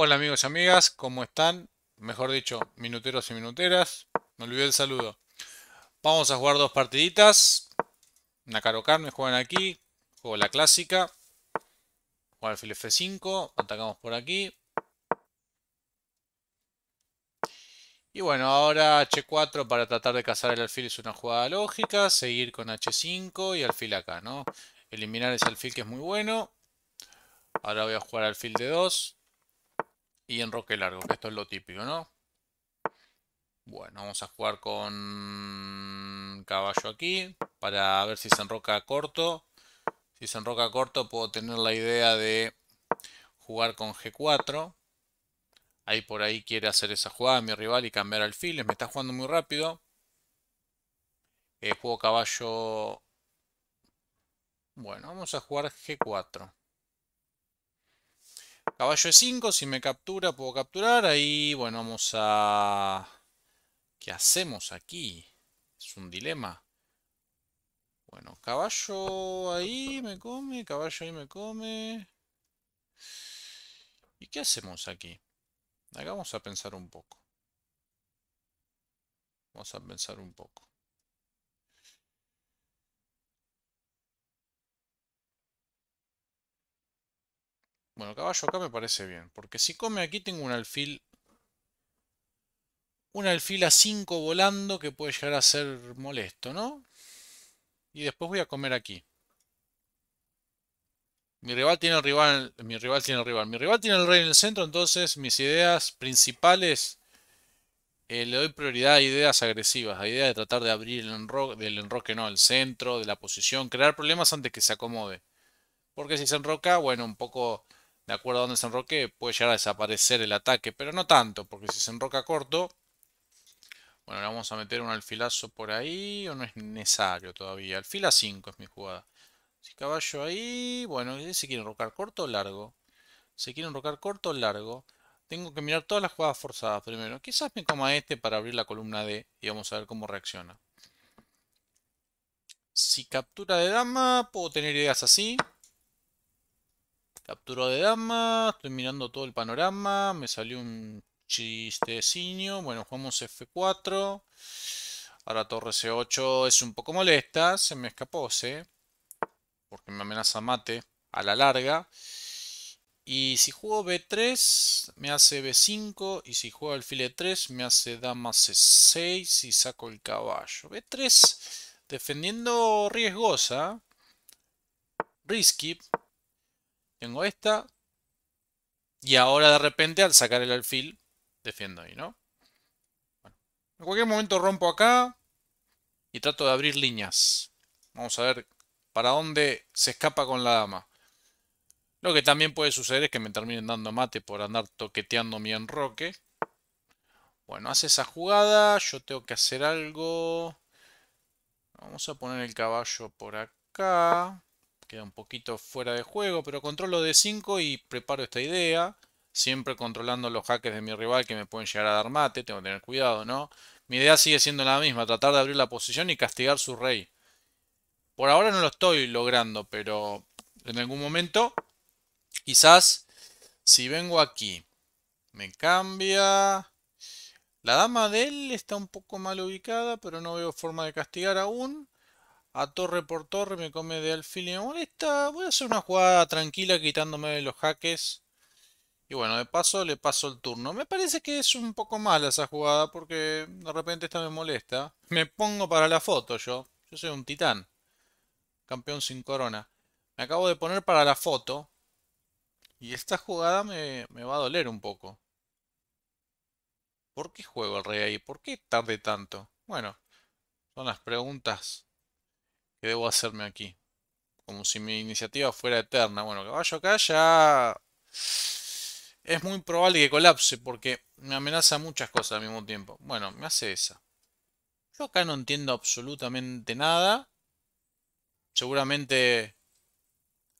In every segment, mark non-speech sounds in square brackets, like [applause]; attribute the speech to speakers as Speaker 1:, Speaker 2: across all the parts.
Speaker 1: Hola amigos y amigas, ¿cómo están? Mejor dicho, minuteros y minuteras. Me olvidé el saludo. Vamos a jugar dos partiditas. Nakarokan, me juegan aquí. Juego la clásica. Juego alfil F5. Atacamos por aquí. Y bueno, ahora H4 para tratar de cazar el alfil es una jugada lógica. Seguir con H5 y alfil acá, ¿no? Eliminar ese alfil que es muy bueno. Ahora voy a jugar alfil de 2 y enroque largo, que esto es lo típico, ¿no? Bueno, vamos a jugar con caballo aquí para ver si se enroca corto. Si se enroca corto puedo tener la idea de jugar con G4. Ahí por ahí quiere hacer esa jugada mi rival y cambiar alfiles. Me está jugando muy rápido. Eh, juego caballo... Bueno, vamos a jugar G4. Caballo E5, si me captura puedo capturar. Ahí, bueno, vamos a... ¿Qué hacemos aquí? Es un dilema. Bueno, caballo ahí me come, caballo ahí me come. ¿Y qué hacemos aquí? Acá vamos a pensar un poco. Vamos a pensar un poco. Bueno, caballo acá me parece bien. Porque si come aquí tengo un alfil... Un alfil a 5 volando que puede llegar a ser molesto, ¿no? Y después voy a comer aquí. Mi rival tiene rival, mi rival tiene rival. Mi rival tiene el rey en el centro, entonces mis ideas principales eh, le doy prioridad a ideas agresivas, a idea de tratar de abrir el enroque, del enroque no, el centro, de la posición, crear problemas antes que se acomode. Porque si se enroca, bueno, un poco de acuerdo a donde se enroque, puede llegar a desaparecer el ataque, pero no tanto, porque si se enroca corto, bueno, le vamos a meter un alfilazo por ahí, o no es necesario todavía. a 5 es mi jugada. Si caballo ahí, bueno, se quiere enrocar corto o largo. si quiere enrocar corto o largo. Tengo que mirar todas las jugadas forzadas primero. Quizás me coma este para abrir la columna D y vamos a ver cómo reacciona. Si captura de dama, puedo tener ideas así. Captura de dama. Estoy mirando todo el panorama. Me salió un chisteciño. Bueno, jugamos F4. Ahora torre C8 es un poco molesta. Se me escapó, ¿sí? Porque me amenaza mate a la larga. Y si juego B3, me hace B5. Y si juego alfil E3, me hace dama C6 y saco el caballo. B3 defendiendo riesgosa. Risky, tengo esta. Y ahora de repente al sacar el alfil defiendo ahí, ¿no? en cualquier momento rompo acá y trato de abrir líneas. Vamos a ver para dónde se escapa con la dama. Lo que también puede suceder es que me terminen dando mate por andar toqueteando mi enroque. Bueno, hace esa jugada. Yo tengo que hacer algo. Vamos a poner el caballo por acá. Queda un poquito fuera de juego, pero controlo de 5 y preparo esta idea. Siempre controlando los jaques de mi rival que me pueden llegar a dar mate. Tengo que tener cuidado, ¿no? Mi idea sigue siendo la misma, tratar de abrir la posición y castigar su rey. Por ahora no lo estoy logrando, pero en algún momento, quizás, si vengo aquí, me cambia... La dama de él está un poco mal ubicada, pero no veo forma de castigar aún a torre por torre, me come de alfil y me molesta. Voy a hacer una jugada tranquila quitándome los jaques. Y bueno, de paso le paso el turno. Me parece que es un poco mala esa jugada porque de repente esta me molesta. Me pongo para la foto yo. Yo soy un titán. Campeón sin corona. Me acabo de poner para la foto. Y esta jugada me, me va a doler un poco. ¿Por qué juego el rey ahí? ¿Por qué tarde tanto? Bueno, son las preguntas ¿Qué debo hacerme aquí? Como si mi iniciativa fuera eterna. Bueno, caballo acá ya... Es muy probable que colapse porque me amenaza muchas cosas al mismo tiempo. Bueno, me hace esa. Yo acá no entiendo absolutamente nada. Seguramente...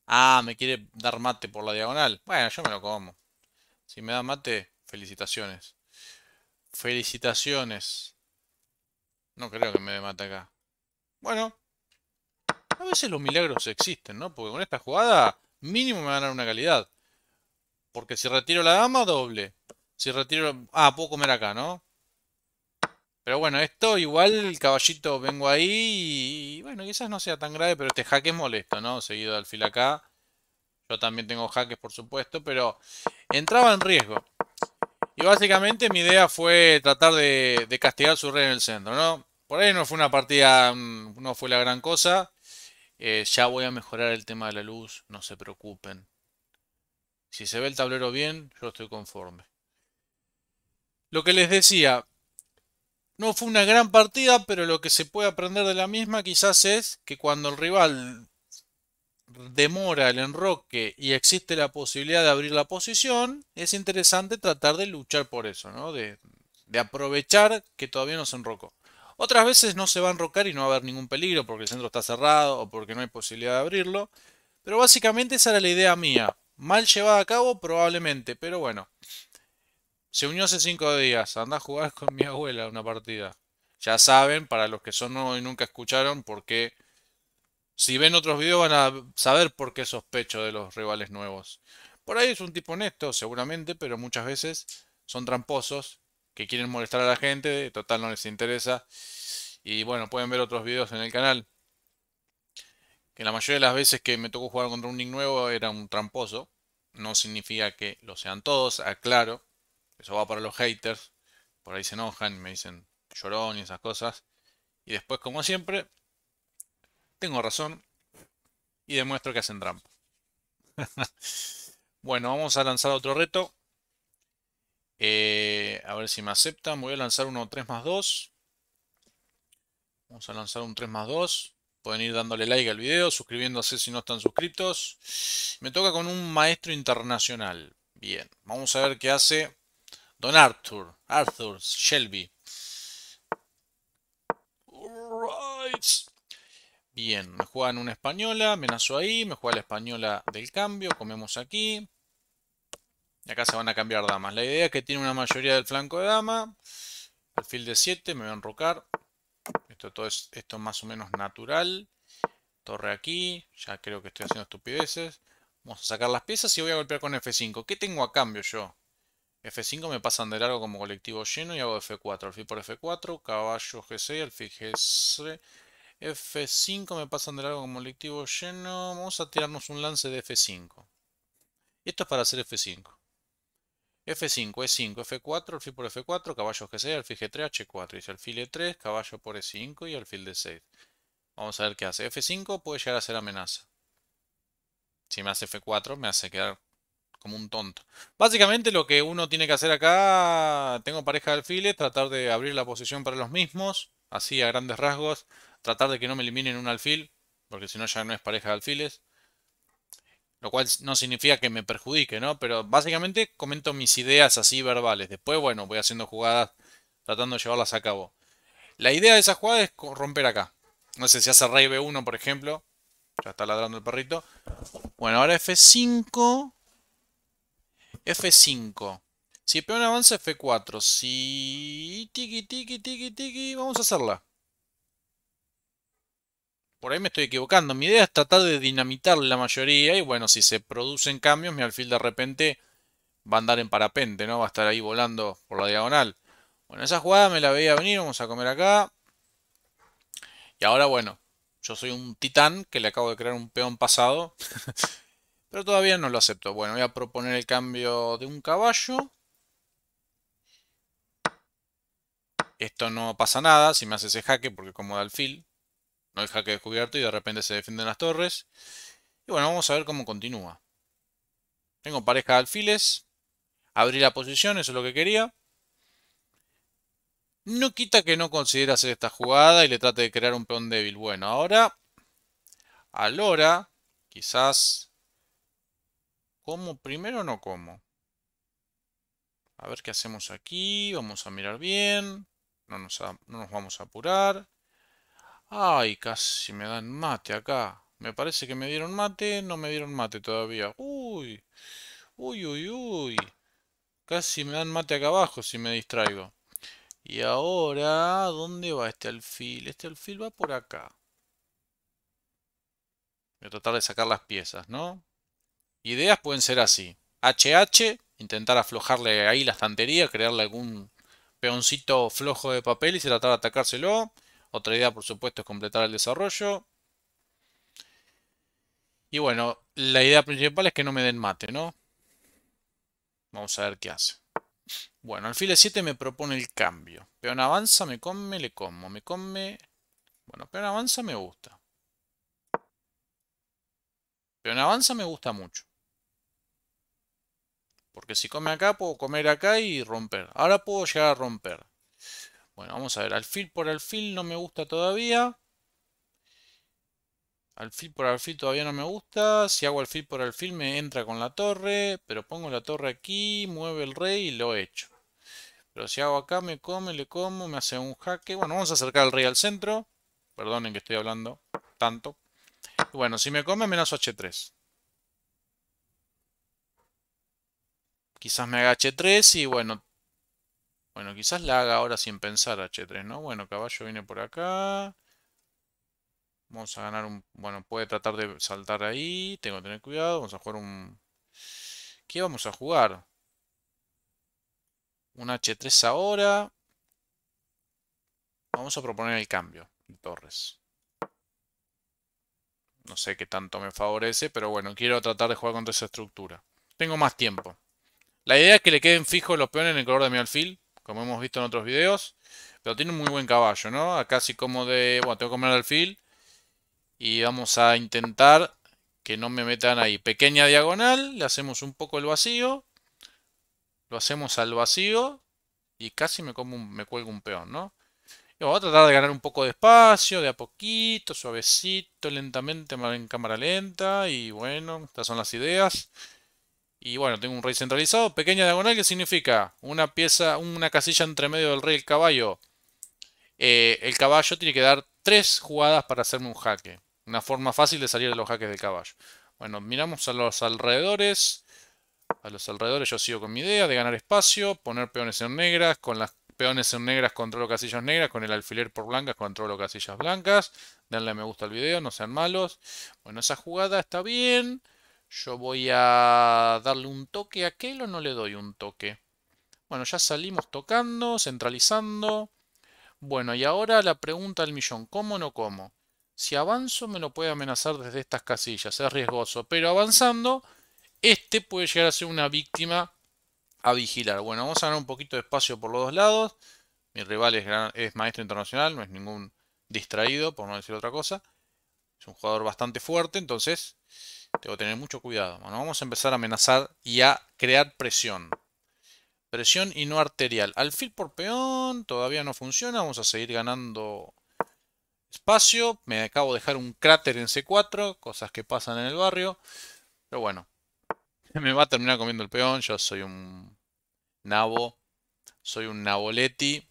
Speaker 1: Ah, me quiere dar mate por la diagonal. Bueno, yo me lo como. Si me da mate, felicitaciones. Felicitaciones. No creo que me dé mate acá. Bueno, a veces los milagros existen, ¿no? Porque con esta jugada mínimo me van a dar una calidad. Porque si retiro la dama, doble. Si retiro... Ah, puedo comer acá, ¿no? Pero bueno, esto igual el caballito vengo ahí y, bueno, quizás no sea tan grave, pero este jaque es molesto, ¿no? Seguido alfil acá. Yo también tengo jaques, por supuesto, pero entraba en riesgo. Y básicamente mi idea fue tratar de, de castigar su rey en el centro, ¿no? Por ahí no fue una partida, mm, no fue la gran cosa. Eh, ya voy a mejorar el tema de la luz, no se preocupen. Si se ve el tablero bien, yo estoy conforme. Lo que les decía, no fue una gran partida, pero lo que se puede aprender de la misma quizás es que cuando el rival demora el enroque y existe la posibilidad de abrir la posición, es interesante tratar de luchar por eso, ¿no? de, de aprovechar que todavía no se enrocó. Otras veces no se va a enrocar y no va a haber ningún peligro porque el centro está cerrado o porque no hay posibilidad de abrirlo. Pero básicamente esa era la idea mía. Mal llevada a cabo probablemente, pero bueno. Se unió hace cinco días. Anda a jugar con mi abuela una partida. Ya saben, para los que son nuevos y nunca escucharon, porque si ven otros videos van a saber por qué sospecho de los rivales nuevos. Por ahí es un tipo honesto, seguramente, pero muchas veces son tramposos que quieren molestar a la gente, total no les interesa. Y bueno, pueden ver otros videos en el canal. Que la mayoría de las veces que me tocó jugar contra un nick nuevo era un tramposo. No significa que lo sean todos, aclaro. Eso va para los haters. Por ahí se enojan, y me dicen llorón y esas cosas. Y después, como siempre, tengo razón y demuestro que hacen trampa. [laughs] bueno, vamos a lanzar otro reto. Eh, a ver si me aceptan. Voy a lanzar uno 3 más 2. Vamos a lanzar un 3 más 2. Pueden ir dándole like al video, suscribiéndose si no están suscritos. Me toca con un maestro internacional. Bien, vamos a ver qué hace Don Arthur. Arthur Shelby. Bien, me juegan una española, amenazo ahí, me juega la española del cambio, comemos aquí. Y acá se van a cambiar damas. La idea es que tiene una mayoría del flanco de dama. Perfil de 7, me voy a enrocar. Esto, es, más o menos natural. Torre aquí. Ya creo que estoy haciendo estupideces. Vamos a sacar las piezas y voy a golpear con F5. ¿Qué tengo a cambio yo? F5 me pasan de largo como colectivo lleno y hago F4. Alfil por F4, caballo G6, alfil g 3 F5 me pasan de largo como colectivo lleno. Vamos a tirarnos un lance de F5. Esto es para hacer F5. F5, E5, F4, alfil e por F4, caballo G6, alfil G3, H4. Y alfil E3, caballo por E5 y alfil D6. Vamos a ver qué hace. F5 puede llegar a ser amenaza. Si me hace F4, me hace quedar como un tonto. Básicamente lo que uno tiene que hacer acá, tengo pareja de alfiles, tratar de abrir la posición para los mismos, así a grandes rasgos, tratar de que no me eliminen un alfil, porque si no ya no es pareja de alfiles. Lo cual no significa que me perjudique, ¿no? Pero básicamente comento mis ideas así verbales. Después, bueno, voy haciendo jugadas tratando de llevarlas a cabo. La idea de esa jugada es romper acá. No sé si hace rey B1, por ejemplo. Ya está ladrando el perrito. Bueno, ahora F5. F5. Si el peón avanza, F4. Si... Tiki, tiki, tiki, tiki. Vamos a hacerla por ahí me estoy equivocando. Mi idea es tratar de dinamitar la mayoría y bueno, si se producen cambios, mi alfil de repente va a andar en parapente, ¿no? Va a estar ahí volando por la diagonal. Bueno, esa jugada me la veía venir, vamos a comer acá. Y ahora, bueno, yo soy un titán que le acabo de crear un peón pasado. [laughs] Pero todavía no lo acepto. Bueno, voy a proponer el cambio de un caballo. Esto no pasa nada si me hace ese jaque, porque como de alfil, no jaque descubierto y de repente se defienden las torres. Y bueno, vamos a ver cómo continúa. Tengo pareja de alfiles. Abrí la posición, eso es lo que quería. No quita que no considere hacer esta jugada y le trate de crear un peón débil. Bueno, ahora... Alora, quizás... ¿Como primero o no como? A ver qué hacemos aquí. Vamos a mirar bien. No nos, no nos vamos a apurar. Ay, casi me dan mate acá. Me parece que me dieron mate, no me dieron mate todavía. Uy, uy, uy, uy. Casi me dan mate acá abajo si me distraigo. Y ahora, ¿dónde va este alfil? Este alfil va por acá. Voy a tratar de sacar las piezas, ¿no? Ideas pueden ser así. HH, intentar aflojarle ahí la estantería, crearle algún peoncito flojo de papel y tratar de atacárselo. Otra idea, por supuesto, es completar el desarrollo. Y bueno, la idea principal es que no me den mate, ¿no? Vamos a ver qué hace. Bueno, al file 7 me propone el cambio. Peón avanza, me come, le como. Me come... Bueno, peón avanza me gusta. Peón avanza me gusta mucho. Porque si come acá, puedo comer acá y romper. Ahora puedo llegar a romper. Bueno, vamos a ver. Alfil por alfil no me gusta todavía. Alfil por alfil todavía no me gusta. Si hago alfil por alfil me entra con la torre. Pero pongo la torre aquí, mueve el rey y lo hecho. Pero si hago acá me come, le como, me hace un jaque. Bueno, vamos a acercar al rey al centro. Perdonen que estoy hablando tanto. bueno, si me come amenazo H3. Quizás me haga H3 y bueno, bueno, quizás la haga ahora sin pensar H3, ¿no? Bueno, caballo viene por acá. Vamos a ganar un... Bueno, puede tratar de saltar ahí. Tengo que tener cuidado. Vamos a jugar un... ¿Qué vamos a jugar? Un H3 ahora. Vamos a proponer el cambio torres. No sé qué tanto me favorece, pero bueno, quiero tratar de jugar contra esa estructura. Tengo más tiempo. La idea es que le queden fijos los peones en el color de mi alfil como hemos visto en otros videos. Pero tiene un muy buen caballo, ¿no? Acá sí como de... Bueno, tengo que comer alfil. Y vamos a intentar que no me metan ahí. Pequeña diagonal, le hacemos un poco el vacío. Lo hacemos al vacío. Y casi me, como me cuelgo un peón, ¿no? Y voy a tratar de ganar un poco de espacio, de a poquito, suavecito, lentamente, en cámara lenta. Y bueno, estas son las ideas. Y bueno, tengo un rey centralizado, pequeña diagonal, que significa una pieza, una casilla entre medio del rey y el caballo. Eh, el caballo tiene que dar tres jugadas para hacerme un jaque. Una forma fácil de salir de los jaques del caballo. Bueno, miramos a los alrededores. A los alrededores yo sigo con mi idea de ganar espacio, poner peones en negras. Con las peones en negras controlo casillas negras. Con el alfiler por blancas controlo casillas blancas. Denle me gusta al video, no sean malos. Bueno, esa jugada está bien. Yo voy a darle un toque a aquel o no le doy un toque. Bueno, ya salimos tocando, centralizando. Bueno, y ahora la pregunta del millón, ¿cómo o no como? Si avanzo me lo puede amenazar desde estas casillas, es riesgoso. Pero avanzando, este puede llegar a ser una víctima a vigilar. Bueno, vamos a ganar un poquito de espacio por los dos lados. Mi rival es, es maestro internacional, no es ningún distraído, por no decir otra cosa. Es un jugador bastante fuerte, entonces tengo que tener mucho cuidado. Bueno, vamos a empezar a amenazar y a crear presión. Presión y no arterial. Alfil por peón todavía no funciona. Vamos a seguir ganando espacio. Me acabo de dejar un cráter en C4. Cosas que pasan en el barrio. Pero bueno. [laughs] Me va a terminar comiendo el peón. Yo soy un nabo. Soy un naboleti.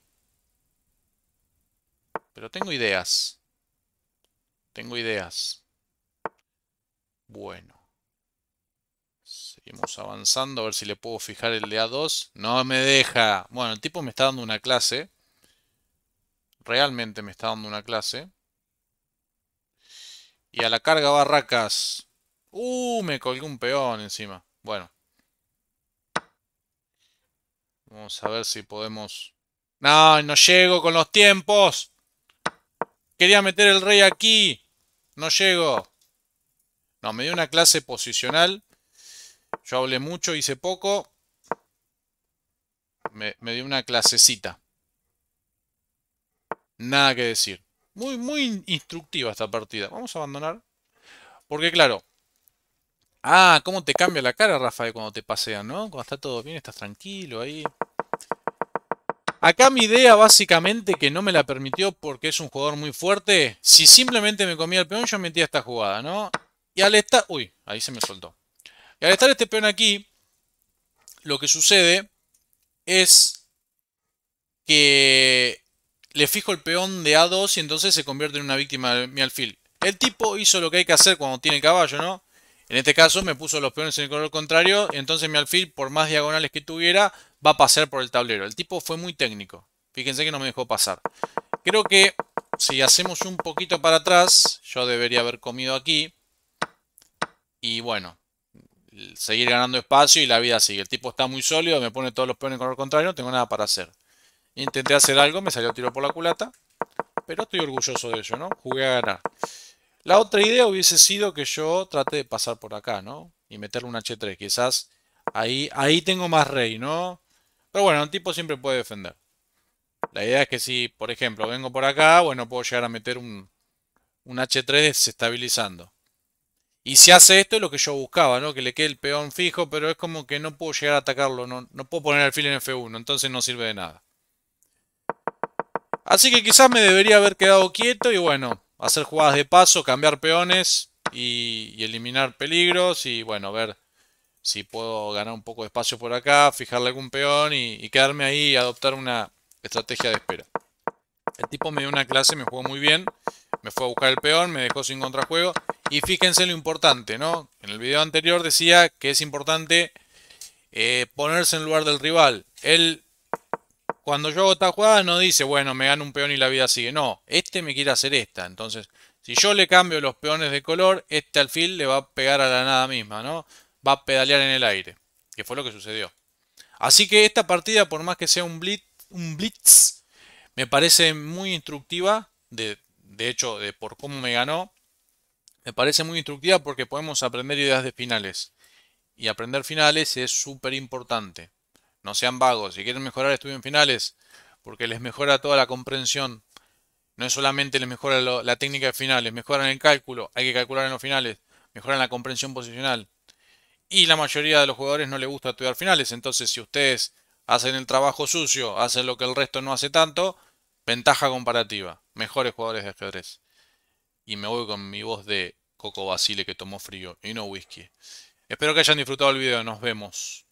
Speaker 1: Pero tengo ideas. Tengo ideas. Bueno. Seguimos avanzando, a ver si le puedo fijar el de A2. No me deja. Bueno, el tipo me está dando una clase. Realmente me está dando una clase. Y a la carga barracas. Uh, me colgué un peón encima. Bueno. Vamos a ver si podemos... No, no llego con los tiempos. Quería meter el rey aquí. No llego. No, me dio una clase posicional. Yo hablé mucho, hice poco. Me, dio una clasecita. Nada que decir. Muy, muy instructiva esta partida. Vamos a abandonar. Porque claro. Ah, cómo te cambia la cara, Rafael, cuando te pasean, ¿no? Cuando está todo bien, estás tranquilo ahí. Acá mi idea básicamente que no me la permitió porque es un jugador muy fuerte. Si simplemente me comía el peón yo metía esta jugada, ¿no? Y al estar... Uy, ahí se me soltó. Y al estar este peón aquí, lo que sucede es que le fijo el peón de A2 y entonces se convierte en una víctima de mi alfil. El tipo hizo lo que hay que hacer cuando tiene caballo, ¿no? En este caso me puso los peones en el color contrario, y entonces mi alfil, por más diagonales que tuviera, va a pasar por el tablero. El tipo fue muy técnico. Fíjense que no me dejó pasar. Creo que si hacemos un poquito para atrás, yo debería haber comido aquí. Y bueno, seguir ganando espacio y la vida sigue. El tipo está muy sólido, me pone todos los peones con el contrario, no tengo nada para hacer. Intenté hacer algo, me salió tiro por la culata, pero estoy orgulloso de ello, ¿no? Jugué a ganar. La otra idea hubiese sido que yo trate de pasar por acá, ¿no? Y meterle un H3, quizás ahí, ahí tengo más rey, ¿no? Pero bueno, un tipo siempre puede defender. La idea es que si, por ejemplo, vengo por acá, bueno, puedo llegar a meter un, un H3 desestabilizando. Y si hace esto es lo que yo buscaba, ¿no? Que le quede el peón fijo, pero es como que no puedo llegar a atacarlo, no, puedo poner alfil en F1, entonces no sirve de nada. Así que quizás me debería haber quedado quieto y bueno, hacer jugadas de paso, cambiar peones y, eliminar peligros y bueno, ver si puedo ganar un poco de espacio por acá, fijarle algún peón y, y quedarme ahí y adoptar una estrategia de espera. El tipo me dio una clase, me jugó muy bien me fue a buscar el peón, me dejó sin contrajuego. Y fíjense lo importante, ¿no? En el video anterior decía que es importante eh, ponerse en lugar del rival. Él, cuando yo hago esta jugada, no dice, bueno, me gano un peón y la vida sigue. No, este me quiere hacer esta. Entonces, si yo le cambio los peones de color, este alfil le va a pegar a la nada misma, ¿no? Va a pedalear en el aire, que fue lo que sucedió. Así que esta partida, por más que sea un blitz, un blitz me parece muy instructiva de de hecho, de por cómo me ganó, me parece muy instructiva porque podemos aprender ideas de finales. Y aprender finales es súper importante. No sean vagos. Si quieren mejorar, estudien finales. Porque les mejora toda la comprensión. No es solamente les mejora la técnica de finales. Mejoran el cálculo. Hay que calcular en los finales. Mejoran la comprensión posicional. Y la mayoría de los jugadores no les gusta estudiar finales. Entonces, si ustedes hacen el trabajo sucio, hacen lo que el resto no hace tanto, Ventaja comparativa. Mejores jugadores de ajedrez. Y me voy con mi voz de Coco Basile que tomó frío y no whisky. Espero que hayan disfrutado el video. Nos vemos.